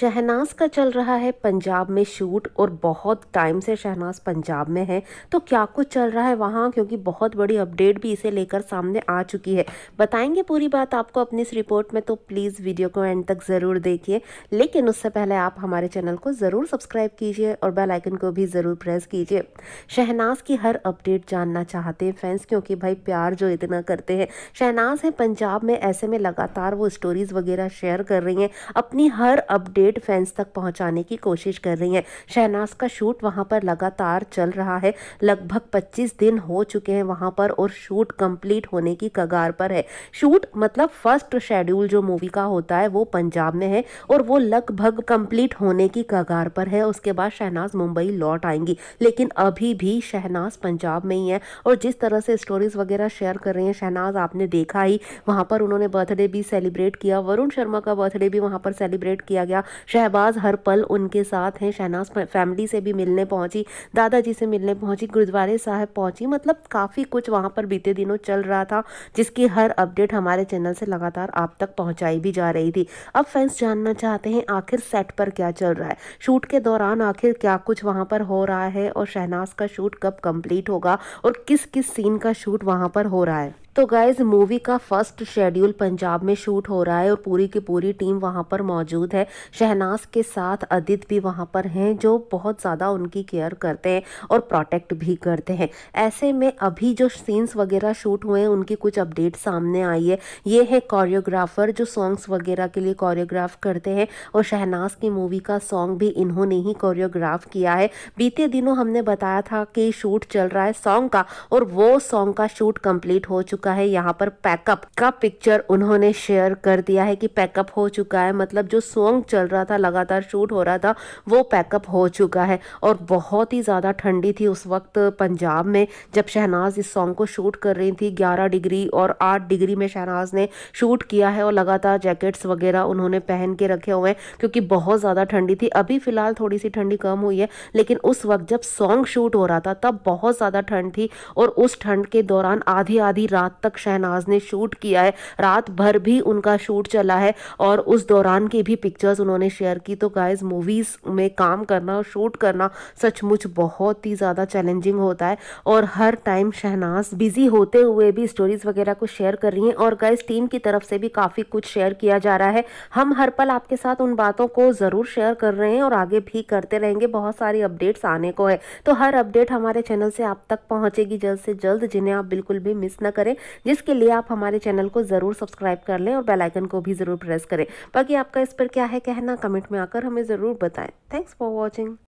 शहनाज का चल रहा है पंजाब में शूट और बहुत टाइम से शहनाज पंजाब में है तो क्या कुछ चल रहा है वहाँ क्योंकि बहुत बड़ी अपडेट भी इसे लेकर सामने आ चुकी है बताएंगे पूरी बात आपको अपनी इस रिपोर्ट में तो प्लीज़ वीडियो को एंड तक ज़रूर देखिए लेकिन उससे पहले आप हमारे चैनल को ज़रूर सब्सक्राइब कीजिए और बेलाइकन को भी ज़रूर प्रेस कीजिए शहनाज की हर अपडेट जानना चाहते हैं फैंस क्योंकि भाई प्यार जो इतना करते हैं शहनाज है पंजाब में ऐसे में लगातार वो स्टोरीज़ वगैरह शेयर कर रही हैं अपनी हर अपडेट अपडेट फैंस तक पहुंचाने की कोशिश कर रही हैं शहनाज का शूट वहां पर लगातार चल रहा है लगभग 25 दिन हो चुके हैं वहां पर और शूट कंप्लीट होने की कगार पर है शूट मतलब फर्स्ट शेड्यूल जो मूवी का होता है वो पंजाब में है और वो लगभग कंप्लीट होने की कगार पर है उसके बाद शहनाज मुंबई लौट आएंगी लेकिन अभी भी शहनाज पंजाब में ही है और जिस तरह से स्टोरीज वगैरह शेयर कर रही हैं शहनाज आपने देखा ही वहाँ पर उन्होंने बर्थडे भी सेलिब्रेट किया वरुण शर्मा का बर्थडे भी वहाँ पर सेलिब्रेट किया गया था शहबाज हर पल उनके साथ हैं शहनाज फैमिली से भी मिलने पहुंची दादाजी से मिलने पहुंची गुरुद्वारे साहब पहुंची मतलब काफ़ी कुछ वहाँ पर बीते दिनों चल रहा था जिसकी हर अपडेट हमारे चैनल से लगातार आप तक पहुँचाई भी जा रही थी अब फैंस जानना चाहते हैं आखिर सेट पर क्या चल रहा है शूट के दौरान आखिर क्या कुछ वहाँ पर हो रहा है और शहनाज का शूट कब कंप्लीट होगा और किस किस सीन का शूट वहाँ पर हो रहा है तो गाइज मूवी का फर्स्ट शेड्यूल पंजाब में शूट हो रहा है और पूरी की पूरी टीम वहाँ पर मौजूद है शहनाज के साथ अदित भी वहाँ पर हैं जो बहुत ज़्यादा उनकी केयर करते हैं और प्रोटेक्ट भी करते हैं ऐसे में अभी जो सीन्स वगैरह शूट हुए हैं उनकी कुछ अपडेट सामने आई है ये है कोरियोग्राफर जो सॉन्ग्स वगैरह के लिए कोरियोग्राफ करते हैं और शहनाज की मूवी का सॉन्ग भी इन्होंने ही कोरियोग्राफ किया है बीते दिनों हमने बताया था कि शूट चल रहा है सॉन्ग का और वो सॉन्ग का शूट कम्प्लीट हो चुका चुका है यहाँ पर पैकअप का पिक्चर उन्होंने शेयर कर दिया है कि पैकअप हो चुका है मतलब जो सॉन्ग चल रहा था लगातार शूट हो रहा था वो पैकअप हो चुका है और बहुत ही ज़्यादा ठंडी थी उस वक्त पंजाब में जब शहनाज इस सॉन्ग को शूट कर रही थी ग्यारह डिग्री और आठ डिग्री में शहनाज ने शूट किया है और लगातार जैकेट्स वगैरह उन्होंने पहन के रखे हुए हैं क्योंकि बहुत ज़्यादा ठंडी थी अभी फ़िलहाल थोड़ी सी ठंडी कम हुई है लेकिन उस वक्त जब सॉन्ग शूट हो रहा था तब बहुत ज़्यादा ठंड थी और उस ठंड के दौरान आधी आधी रात रात तक शहनाज ने शूट किया है रात भर भी उनका शूट चला है और उस दौरान की भी पिक्चर्स उन्होंने शेयर की तो गाइज मूवीज़ में काम करना और शूट करना सचमुच बहुत ही ज़्यादा चैलेंजिंग होता है और हर टाइम शहनाज बिजी होते हुए भी स्टोरीज़ वगैरह को शेयर कर रही हैं और गाइज टीम की तरफ से भी काफ़ी कुछ शेयर किया जा रहा है हम हर पल आपके साथ उन बातों को ज़रूर शेयर कर रहे हैं और आगे भी करते रहेंगे बहुत सारी अपडेट्स आने को है तो हर अपडेट हमारे चैनल से आप तक पहुँचेगी जल्द से जल्द जिन्हें आप बिल्कुल भी मिस ना करें जिसके लिए आप हमारे चैनल को ज़रूर सब्सक्राइब कर लें और बेलाइकन को भी ज़रूर प्रेस करें बाकी आपका इस पर क्या है कहना कमेंट में आकर हमें ज़रूर बताएं थैंक्स फॉर वॉचिंग